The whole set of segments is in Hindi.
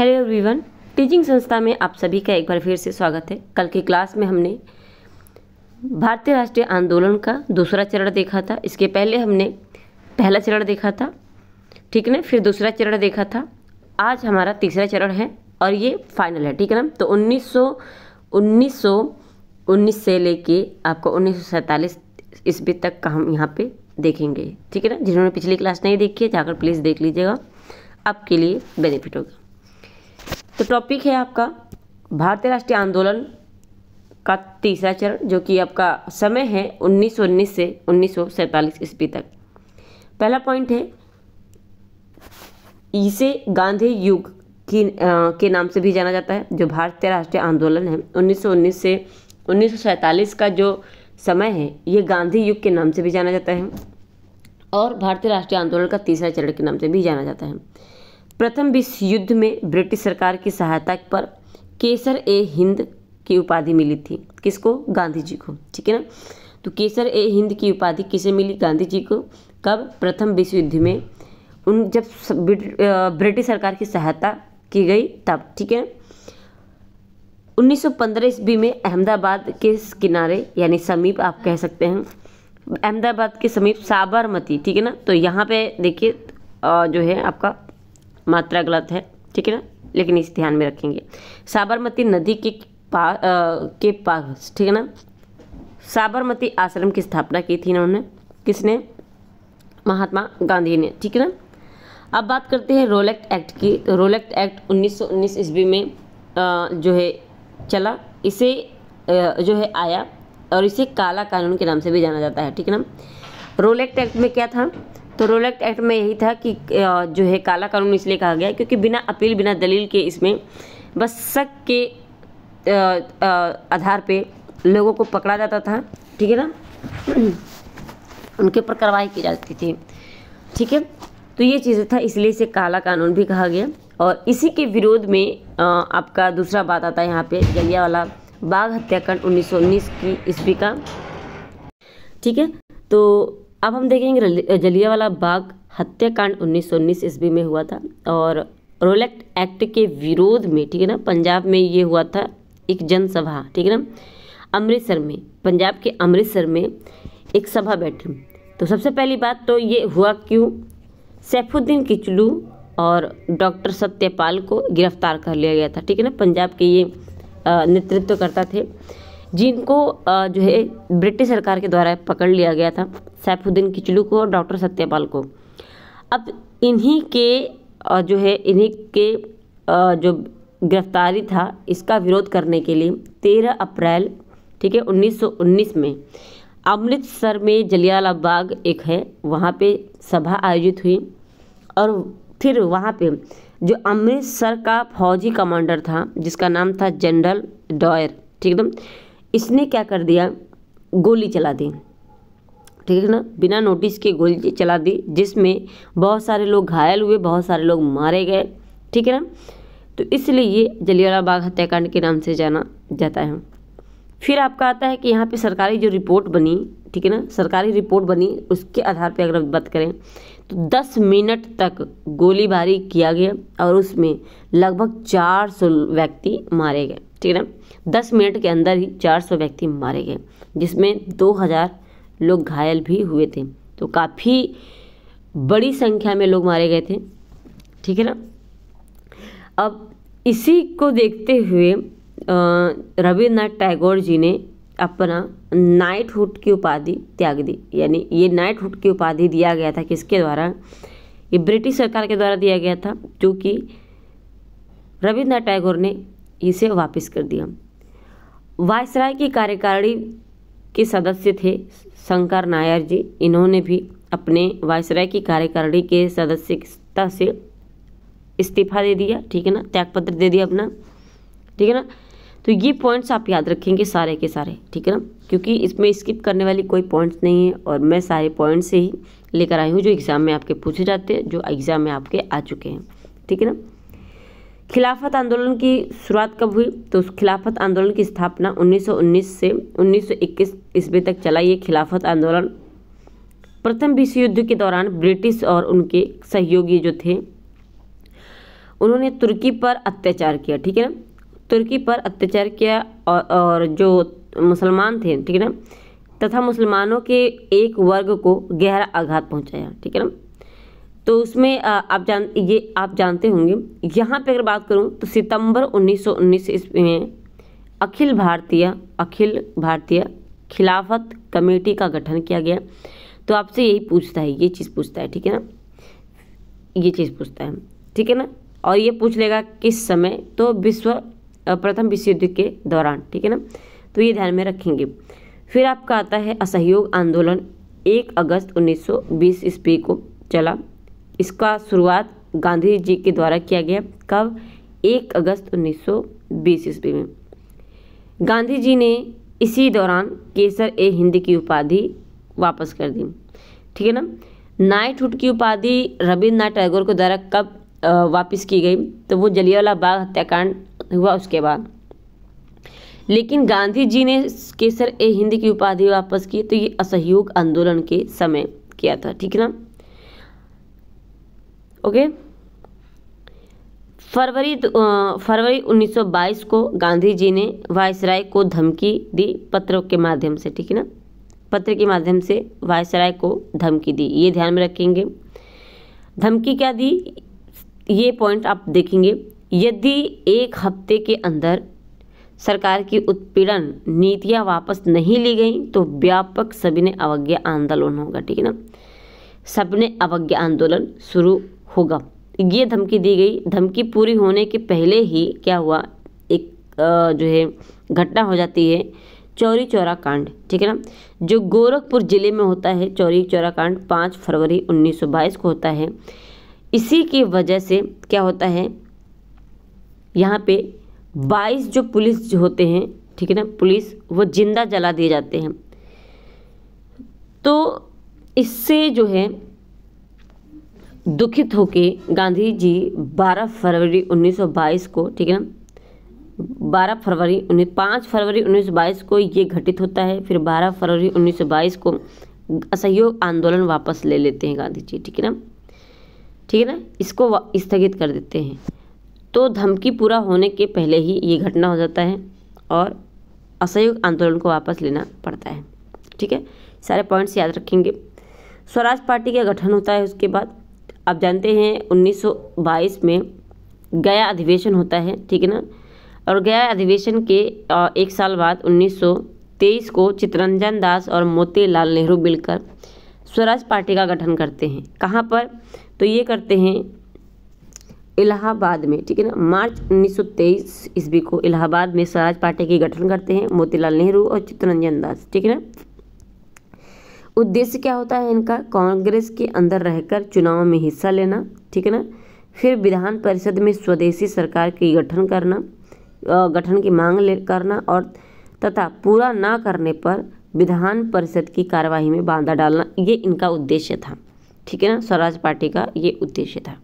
हेलो एवरीवन टीचिंग संस्था में आप सभी का एक बार फिर से स्वागत है कल की क्लास में हमने भारतीय राष्ट्रीय आंदोलन का दूसरा चरण देखा था इसके पहले हमने पहला चरण देखा था ठीक है ना फिर दूसरा चरण देखा था आज हमारा तीसरा चरण है और ये फाइनल है ठीक है ना तो उन्नीस सौ उन्नीस सौ उन्नीस से लेके आपको उन्नीस सौ सैंतालीस ईस्वी तक का हम यहाँ पर देखेंगे ठीक है ना जिन्होंने पिछली क्लास नहीं देखी है जाकर प्लीज़ देख लीजिएगा आपके लिए बेनिफिट होगा तो टॉपिक है आपका भारतीय राष्ट्रीय आंदोलन का तीसरा चरण जो कि आपका समय है 1919 से उन्नीस ईस्वी तक पहला पॉइंट है इसे गांधी युग की आ, के नाम से भी जाना जाता है जो भारतीय राष्ट्रीय आंदोलन है 1919 से उन्नीस का जो समय है ये गांधी युग के नाम से भी जाना जाता है और भारतीय राष्ट्रीय आंदोलन का तीसरा चरण के नाम से भी जाना जाता है प्रथम विश्व युद्ध में ब्रिटिश सरकार की सहायता पर केसर ए हिंद की उपाधि मिली थी किसको गांधी जी को ठीक है ना तो केसर ए हिंद की उपाधि किसे मिली गांधी जी को कब प्रथम विश्व युद्ध में उन जब ब्रिटिश सरकार की सहायता की गई तब ठीक है 1915 ईस्वी में अहमदाबाद के किनारे यानी समीप आप कह सकते हैं अहमदाबाद के समीप साबरमती ठीक है ना तो यहाँ पे देखिए जो है आपका मात्रा गलत है ठीक है ना लेकिन इस ध्यान में रखेंगे साबरमती नदी के पा आ, के पास ठीक है ना साबरमती आश्रम की स्थापना की थी इन्होंने किसने महात्मा गांधी ने ठीक है ना अब बात करते हैं रोलेक्ट एक्ट की तो रोलेक्ट एक्ट 1919 सौ ईस्वी में आ, जो है चला इसे आ, जो है आया और इसे काला कानून के नाम से भी जाना जाता है ठीक है ना रोलेक्ट एक्ट में क्या था तो रोलेक्ट एक्ट में यही था कि जो है काला कानून इसलिए कहा गया क्योंकि बिना अपील बिना दलील के इसमें बस शक के आधार पे लोगों को पकड़ा जाता था ठीक है ना उनके ऊपर कार्रवाई की जाती थी ठीक है तो ये चीज़ था इसलिए इसे काला कानून भी कहा गया और इसी के विरोध में आपका दूसरा बात आता है यहाँ पे वाला बाघ हत्याकांड 1919 की ईस्वी का ठीक है तो अब हम देखेंगे जलियावाला बाग हत्याकांड 1919 ईस्वी में हुआ था और रोलेक्ट एक्ट के विरोध में ठीक है ना पंजाब में ये हुआ था एक जनसभा ठीक है ना अमृतसर में पंजाब के अमृतसर में एक सभा बैठी तो सबसे पहली बात तो ये हुआ क्यों सैफुद्दीन किचलू और डॉक्टर सत्यपाल को गिरफ्तार कर लिया गया था ठीक है ना पंजाब के ये नेतृत्व करता थे जिनको जो है ब्रिटिश सरकार के द्वारा पकड़ लिया गया था सैफुद्दीन किचलू को और डॉक्टर सत्यपाल को अब इन्हीं के जो है इन्हीं के जो गिरफ्तारी था इसका विरोध करने के लिए 13 अप्रैल ठीक है 1919 में अमृतसर में जलियाला बाग एक है वहाँ पे सभा आयोजित हुई और फिर वहाँ पे जो अमृतसर का फौजी कमांडर था जिसका नाम था जनरल डॉयर ठीक है इसने क्या कर दिया गोली चला दी ठीक है ना बिना नोटिस के गोली चला दी जिसमें बहुत सारे लोग घायल हुए बहुत सारे लोग मारे गए ठीक है ना तो इसलिए ये जलियाला बाग हत्याकांड के नाम से जाना जाता है फिर आपका आता है कि यहाँ पे सरकारी जो रिपोर्ट बनी ठीक है ना सरकारी रिपोर्ट बनी उसके आधार पे अगर बात करें तो 10 मिनट तक गोलीबारी किया गया और उसमें लगभग 400 व्यक्ति मारे गए ठीक है ना दस मिनट के अंदर ही चार सौ व्यक्ति मारे गए जिसमें दो हज़ार लोग घायल भी हुए थे तो काफ़ी बड़ी संख्या में लोग मारे गए थे ठीक है ना अब इसी को देखते हुए रविन्द्रनाथ टैगोर जी ने अपना नाइट हुड की उपाधि त्याग दी यानी ये नाइट हुड की उपाधि दिया गया था किसके द्वारा ये ब्रिटिश सरकार के द्वारा दिया गया था जो कि रविन्द्रनाथ टैगोर ने इसे वापस कर दिया वायसराय की कार्यकारिणी के सदस्य थे शंकर नायर जी इन्होंने भी अपने वायसराय की कार्यकारिणी के सदस्यता से इस्तीफा दे दिया ठीक है ना त्यागपत्र दे दिया अपना ठीक है ना तो ये पॉइंट्स आप याद रखेंगे सारे के सारे ठीक है ना क्योंकि इसमें स्किप करने वाली कोई पॉइंट्स नहीं है और मैं सारे पॉइंट्स से ही लेकर आई हूँ जो एग्ज़ाम में आपके पूछे जाते हैं जो एग्ज़ाम में आपके आ चुके हैं ठीक है ना खिलाफत आंदोलन की शुरुआत कब हुई तो उस खिलाफत आंदोलन की स्थापना 1919 से 1921 ईस्वी तक चला ये खिलाफत आंदोलन प्रथम विश्व युद्ध के दौरान ब्रिटिश और उनके सहयोगी जो थे उन्होंने तुर्की पर अत्याचार किया ठीक है ना तुर्की पर अत्याचार किया और, और जो मुसलमान थे ठीक है ना तथा मुसलमानों के एक वर्ग को गहरा आघात पहुंचाया ठीक है ना तो उसमें आप जान ये आप जानते होंगे यहाँ पे अगर बात करूँ तो सितंबर 1919 ईस्वी में अखिल भारतीय अखिल भारतीय खिलाफत कमेटी का गठन किया गया तो आपसे यही पूछता है ये चीज़ पूछता है ठीक है ना ये चीज़ पूछता है ठीक है ना और ये पूछ लेगा किस समय तो विश्व प्रथम विश्व युद्ध के दौरान ठीक है ना तो ये ध्यान में रखेंगे फिर आपका आता है असहयोग आंदोलन एक अगस्त उन्नीस ईस्वी को चला इसका शुरुआत गांधी जी के द्वारा किया गया कब एक अगस्त 1920 ईस्वी में गांधी जी ने इसी दौरान केसर ए हिंद की उपाधि वापस कर दी ठीक है ना नाइटहुड की उपाधि रविन्द्रनाथ टैगोर के द्वारा कब वापस की गई तो वो जलियावाला बाग हत्याकांड हुआ उसके बाद लेकिन गांधी जी ने केसर ए हिंद की उपाधि वापस की तो ये असहयोग आंदोलन के समय किया था ठीक है ना ओके फरवरी फरवरी 1922 को गांधी जी ने वायसराय को धमकी दी पत्र के माध्यम से ठीक है ना पत्र के माध्यम से वायसराय को धमकी दी ये ध्यान में रखेंगे धमकी क्या दी ये पॉइंट आप देखेंगे यदि एक हफ्ते के अंदर सरकार की उत्पीड़न नीतियां वापस नहीं ली गई तो व्यापक सभी ने अवज्ञा आंदोलन होगा ठीक है ना सबने अवज्ञा आंदोलन शुरू होगा ये धमकी दी गई धमकी पूरी होने के पहले ही क्या हुआ एक जो है घटना हो जाती है चौरी चौरा कांड ठीक है ना जो गोरखपुर ज़िले में होता है चौरी चौरा कांड पाँच फरवरी 1922 को होता है इसी की वजह से क्या होता है यहाँ पे 22 जो पुलिस जो होते हैं ठीक है ना पुलिस वो जिंदा जला दिए जाते हैं तो इससे जो है दुखित होकर गांधी जी 12 फरवरी 1922 को ठीक है ना 12 फरवरी उन्नीस पाँच फरवरी 1922 को ये घटित होता है फिर 12 फरवरी 1922 को असहयोग आंदोलन वापस ले लेते हैं गांधी जी ठीक है ना ठीक है ना इसको स्थगित कर देते हैं तो धमकी पूरा होने के पहले ही ये घटना हो जाता है और असहयोग आंदोलन को वापस लेना पड़ता है ठीक है सारे पॉइंट्स याद रखेंगे स्वराज पार्टी का गठन होता है उसके बाद आप जानते हैं 1922 में गया अधिवेशन होता है ठीक है ना और गया अधिवेशन के एक साल बाद 1923 को चित्तरंजन दास और मोतीलाल नेहरू मिलकर स्वराज पार्टी का गठन करते हैं कहाँ पर तो ये करते हैं इलाहाबाद में ठीक है ना मार्च 1923 ईस्वी को इलाहाबाद में स्वराज पार्टी की गठन करते हैं मोतीलाल नेहरू और चित्तरंजन दास ठीक है ना उद्देश्य क्या होता है इनका कांग्रेस के अंदर रहकर चुनाव में हिस्सा लेना ठीक है ना फिर विधान परिषद में स्वदेशी सरकार की गठन करना गठन की मांग ले करना और तथा पूरा ना करने पर विधान परिषद की कार्यवाही में बांधा डालना ये इनका उद्देश्य था ठीक है ना स्वराज पार्टी का ये उद्देश्य था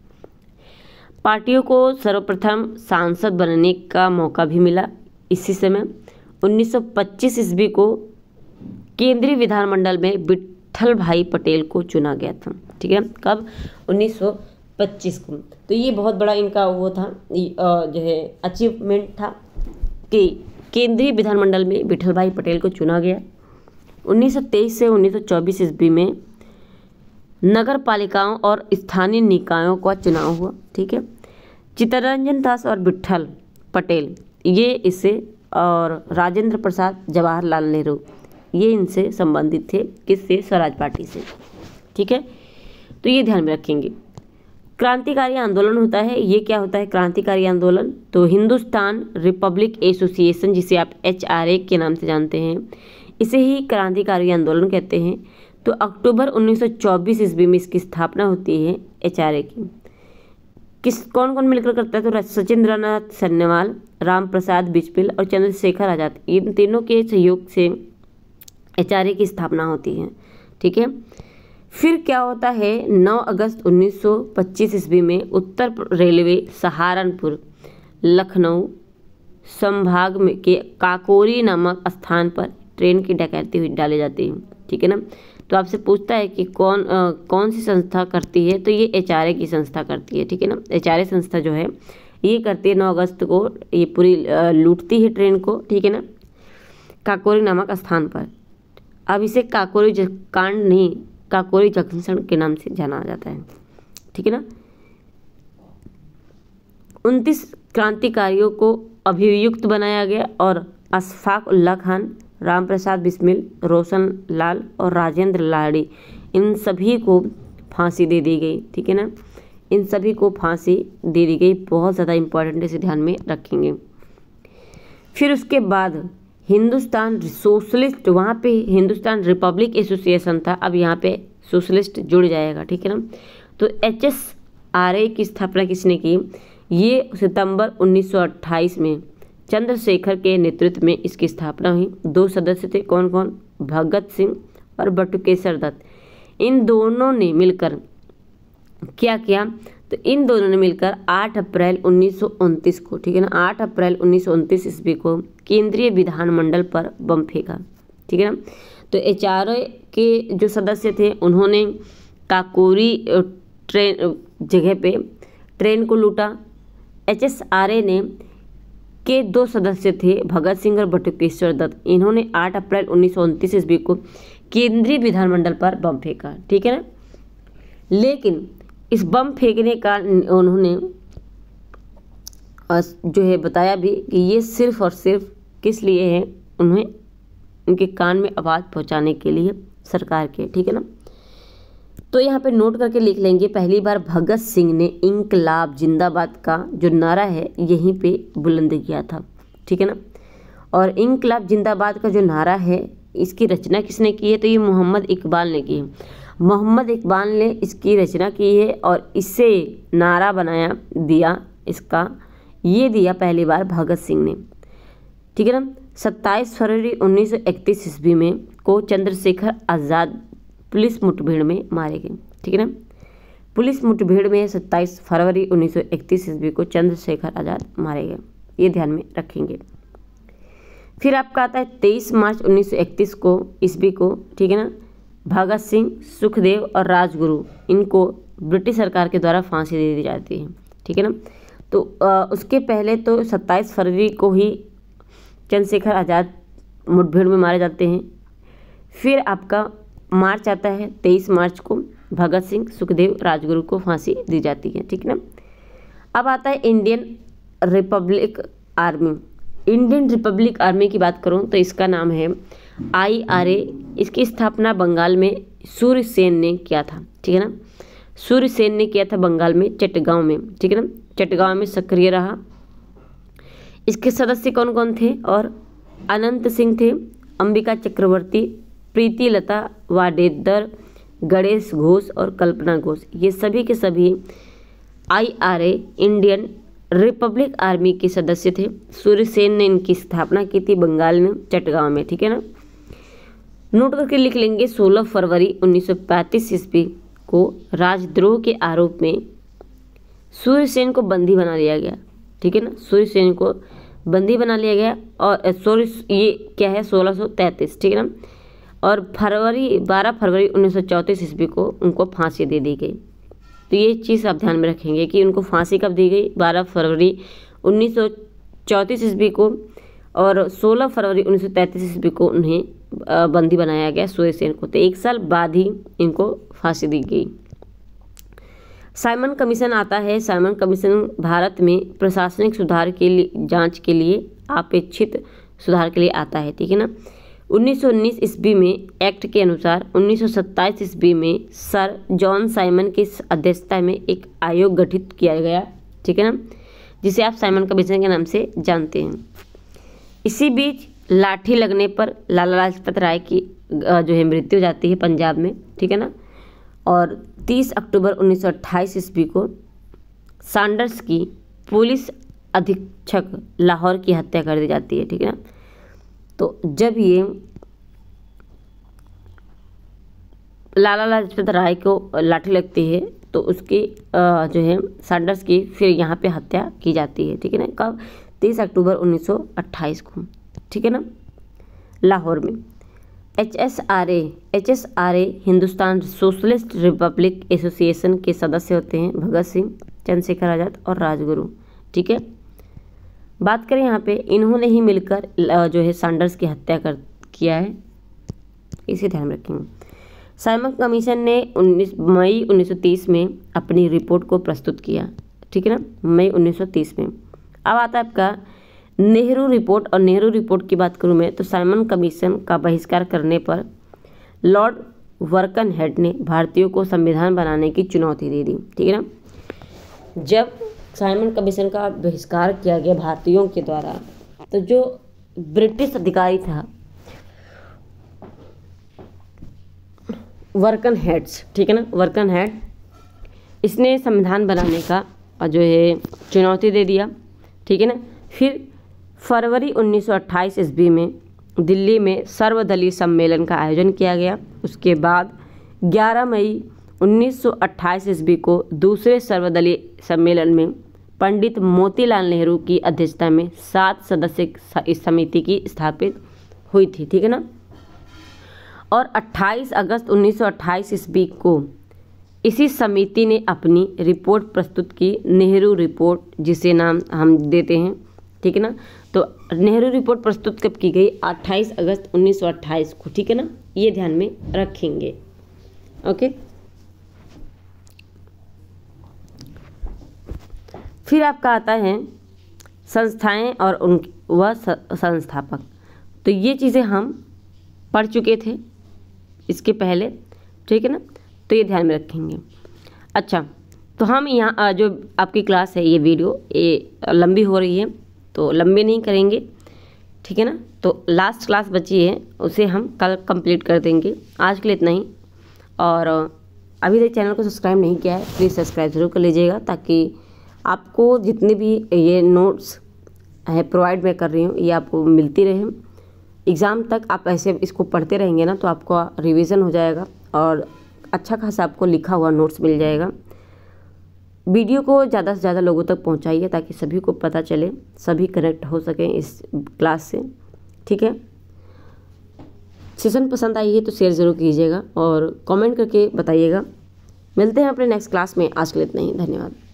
पार्टियों को सर्वप्रथम सांसद बनने का मौका भी मिला इसी समय 1925 ईस्वी को केंद्रीय विधानमंडल में विठल भाई पटेल को चुना गया था ठीक है कब 1925 को तो ये बहुत बड़ा इनका वो था जो है अचीवमेंट था कि केंद्रीय विधानमंडल में विठल भाई पटेल को चुना गया 1923 से 1924 ईस्वी में नगर पालिकाओं और स्थानीय निकायों का चुनाव हुआ ठीक है चित्तरंजन दास और विठल पटेल ये इसे और राजेंद्र प्रसाद जवाहरलाल नेहरू ये इनसे संबंधित थे किससे स्वराज पार्टी से ठीक है तो ये ध्यान में रखेंगे क्रांतिकारी आंदोलन होता है ये क्या होता है क्रांतिकारी आंदोलन तो हिंदुस्तान रिपब्लिक एसोसिएशन जिसे आप एच के नाम से जानते हैं इसे ही क्रांतिकारी आंदोलन कहते हैं तो अक्टूबर 1924 ईस्वी में इसकी स्थापना होती है एच की किस कौन कौन मिलकर करता है तो सचिंद्र नाथ सन्यवाल राम प्रसाद बिजपिल और चंद्रशेखर आजाद इन तीनों के सहयोग से एच की स्थापना होती है ठीक है फिर क्या होता है 9 अगस्त 1925 ईस्वी में उत्तर रेलवे सहारनपुर लखनऊ संभाग में के काकोरी नामक स्थान पर ट्रेन की डकैती हुई डाली जाती है ठीक है ना तो आपसे पूछता है कि कौन आ, कौन सी संस्था करती है तो ये एच की संस्था करती है ठीक है ना एच संस्था जो है ये करती है नौ अगस्त को ये पूरी लूटती है ट्रेन को ठीक है ना काकोरी नामक स्थान पर अब इसे काकोरी कांड नहीं काकोरी जंक्शन के नाम से जाना जाता है ठीक है ना उनतीस क्रांतिकारियों को अभियुक्त बनाया गया और अशफाक उल्ला खान राम प्रसाद बिस्मिल रोशन लाल और राजेंद्र लाड़ी इन सभी को फांसी दे दी गई ठीक है ना इन सभी को फांसी दे दी गई बहुत ज़्यादा इम्पोर्टेंट इसे ध्यान में रखेंगे फिर उसके बाद हिंदुस्तान सोशलिस्ट वहाँ पे हिंदुस्तान रिपब्लिक एसोसिएशन था अब यहाँ पे सोशलिस्ट जुड़ जाएगा ठीक है ना तो एच एस आर ए की स्थापना किसने की ये सितंबर 1928 में चंद्रशेखर के नेतृत्व में इसकी स्थापना हुई दो सदस्य थे कौन कौन भगत सिंह और बटुकेश्वर दत्त इन दोनों ने मिलकर क्या किया तो इन दोनों ने मिलकर 8 अप्रैल उन्नीस को ठीक है ना 8 अप्रैल उन्नीस ईस्वी को केंद्रीय विधानमंडल पर बम फेंका ठीक है ना तो एच के जो सदस्य थे उन्होंने काकोरी ट्रेन जगह पे ट्रेन को लूटा एच ने के दो सदस्य थे भगत सिंह और बटुकेश्वर दत्त इन्होंने 8 अप्रैल उन्नीस ईस्वी को केंद्रीय विधानमंडल पर बम फेंका ठीक है ना लेकिन इस बम फेंकने का उन्होंने जो है बताया भी कि ये सिर्फ और सिर्फ किस लिए है उन्हें उनके कान में आवाज़ पहुंचाने के लिए सरकार के ठीक है ना तो यहाँ पे नोट करके लिख लेंगे पहली बार भगत सिंह ने इंकलाब जिंदाबाद का जो नारा है यहीं पे बुलंद किया था ठीक है ना और इंकलाब जिंदाबाद का जो नारा है इसकी रचना किसने की है तो ये मोहम्मद इकबाल ने की है मोहम्मद इकबाल ने इसकी रचना की है और इसे नारा बनाया दिया इसका ये दिया पहली बार भगत सिंह ने ठीक है ना सत्ताईस फरवरी 1931 सौ ईस्वी में को चंद्रशेखर आज़ाद पुलिस मुठभेड़ में मारे गए ठीक है ना पुलिस मुठभेड़ में 27 फरवरी 1931 सौ ईस्वी को चंद्रशेखर आज़ाद मारे गए ये ध्यान में रखेंगे फिर आपका आता है 23 मार्च 1931 को ईस्वी को ठीक है ना भगत सिंह सुखदेव और राजगुरु इनको ब्रिटिश सरकार के द्वारा फांसी दे दी जाती है ठीक है ना तो आ, उसके पहले तो 27 फरवरी को ही चंद्रशेखर आज़ाद मुठभेड़ में मारे जाते हैं फिर आपका मार्च आता है 23 मार्च को भगत सिंह सुखदेव राजगुरु को फांसी दी जाती है ठीक है ना अब आता है Indian Republic Army Indian Republic Army की बात करूँ तो इसका नाम है आई आर ए इसकी स्थापना बंगाल में सूर्य सेन ने किया था ठीक है ना सूर्य सेन ने किया था बंगाल में चटगांव में ठीक है ना चटगांव में सक्रिय रहा इसके सदस्य कौन कौन थे और अनंत सिंह थे अंबिका चक्रवर्ती प्रीति लता वाडेदर गणेश घोष और कल्पना घोष ये सभी के सभी आईआरए इंडियन रिपब्लिक आर्मी के सदस्य थे सूर्य सेन ने इनकी स्थापना की थी बंगाल में चटगांव में ठीक है ना नोट करके लिख लेंगे 16 फरवरी 1935 ईस्वी को राजद्रोह के आरोप में सूर्यसेन को बंदी बना लिया गया ठीक है ना सूर्यसेन को बंदी बना लिया गया और सूर्य ये क्या है 1633 ठीक है ना और फरवरी 12 फरवरी 1934 ईस्वी को उनको फांसी दे दी गई तो ये चीज़ आप ध्यान में रखेंगे कि उनको फांसी कब दी गई 12 फरवरी 1934 ईस्वी को और 16 फरवरी 1933 ईस्वी को उन्हें बंदी बनाया गया सोएसेन को तो एक साल बाद ही इनको फांसी दी गई साइमन कमीशन आता है साइमन कमीशन भारत में प्रशासनिक सुधार के लिए जांच के लिए अपेक्षित सुधार के लिए आता है ठीक है ना 1919 ईस्वी में एक्ट के अनुसार 1927 ईस्वी में सर जॉन साइमन की अध्यक्षता में एक आयोग गठित किया गया ठीक है ना जिसे आप साइमन कमीशन के नाम से जानते हैं इसी बीच लाठी लगने पर लाला लाजपत राय की जो है मृत्यु हो जाती है पंजाब में ठीक है ना और 30 अक्टूबर 1928 ईस्वी को सांडर्स की पुलिस अधीक्षक लाहौर की हत्या कर दी जाती है ठीक है ना तो जब ये लाला लाजपत राय को लाठी लगती है तो उसकी जो है सांडर्स की फिर यहाँ पे हत्या की जाती है ठीक है ना कब तीस अक्टूबर 1928 को ठीक है ना लाहौर में H S R A H S R A Hindustan Socialist Republic Association के सदस्य होते हैं भगत सिंह चंद्रशेखर आज़ाद और राजगुरु ठीक है बात करें यहाँ पे इन्होंने ही मिलकर जो है सैंडर्स की हत्या कर किया है इसे ध्यान रखेंगे साइमन कमीशन ने 19 मई 1930 में अपनी रिपोर्ट को प्रस्तुत किया ठीक है ना मई 1930 में अब आता है आपका नेहरू रिपोर्ट और नेहरू रिपोर्ट की बात करूँ मैं तो साइमन कमीशन का बहिष्कार करने पर लॉर्ड वर्कन हेड ने भारतीयों को संविधान बनाने की चुनौती दे दी ठीक है ना जब साइमन कमीशन का बहिष्कार किया गया भारतीयों के द्वारा तो जो ब्रिटिश अधिकारी था वर्कन हेड्स ठीक है ना वर्कन हेड इसने संविधान बनाने का जो है चुनौती दे दिया ठीक है ना फिर फरवरी 1928 ईस्वी में दिल्ली में सर्वदलीय सम्मेलन का आयोजन किया गया उसके बाद 11 मई 1928 ईस्वी को दूसरे सर्वदलीय सम्मेलन में पंडित मोतीलाल नेहरू की अध्यक्षता में सात सदस्य समिति की स्थापित हुई थी ठीक है ना और 28 अगस्त 1928 ईस्वी को इसी समिति ने अपनी रिपोर्ट प्रस्तुत की नेहरू रिपोर्ट जिसे नाम हम देते हैं ठीक है ना तो नेहरू रिपोर्ट प्रस्तुत कब की गई 28 अगस्त 1928 को ठीक है ना ये ध्यान में रखेंगे ओके फिर आपका आता है संस्थाएं और उन वह संस्थापक तो ये चीज़ें हम पढ़ चुके थे इसके पहले ठीक है ना तो ये ध्यान में रखेंगे अच्छा तो हम यहाँ जो आपकी क्लास है ये वीडियो ये लंबी हो रही है तो लंबी नहीं करेंगे ठीक है ना तो लास्ट क्लास बची है उसे हम कल कंप्लीट कर देंगे आज के लिए इतना ही और अभी तक चैनल को सब्सक्राइब नहीं किया है प्लीज़ सब्सक्राइब ज़रूर कर लीजिएगा ताकि आपको जितने भी ये नोट्स है प्रोवाइड मैं कर रही हूँ ये आपको मिलती रहे एग्ज़ाम तक आप ऐसे इसको पढ़ते रहेंगे ना तो आपका रिविज़न हो जाएगा और अच्छा खासा आपको लिखा हुआ नोट्स मिल जाएगा वीडियो को ज़्यादा से ज़्यादा लोगों तक पहुँचाइए ताकि सभी को पता चले सभी कनेक्ट हो सकें इस क्लास से ठीक है सेशन पसंद आई है तो शेयर ज़रूर कीजिएगा और कमेंट करके बताइएगा मिलते हैं अपने नेक्स्ट क्लास में आज के लिए इतना ही धन्यवाद